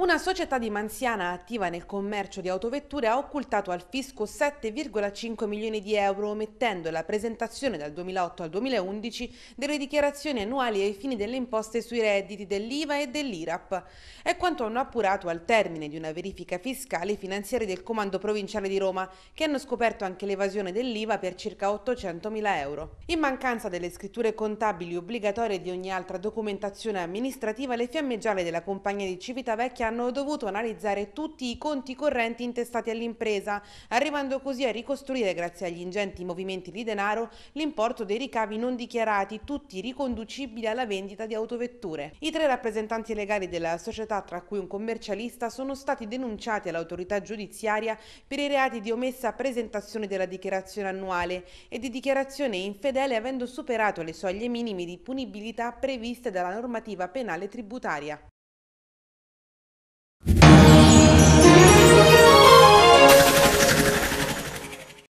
Una società di Manziana attiva nel commercio di autovetture ha occultato al fisco 7,5 milioni di euro omettendo la presentazione dal 2008 al 2011 delle dichiarazioni annuali ai fini delle imposte sui redditi dell'IVA e dell'IRAP. È quanto hanno appurato al termine di una verifica fiscale i finanziari del Comando Provinciale di Roma che hanno scoperto anche l'evasione dell'IVA per circa 800 mila euro. In mancanza delle scritture contabili obbligatorie e di ogni altra documentazione amministrativa le fiamme gialle della compagnia di Civitavecchia hanno dovuto analizzare tutti i conti correnti intestati all'impresa, arrivando così a ricostruire, grazie agli ingenti movimenti di denaro, l'importo dei ricavi non dichiarati, tutti riconducibili alla vendita di autovetture. I tre rappresentanti legali della società, tra cui un commercialista, sono stati denunciati all'autorità giudiziaria per i reati di omessa presentazione della dichiarazione annuale e di dichiarazione infedele avendo superato le soglie minime di punibilità previste dalla normativa penale tributaria.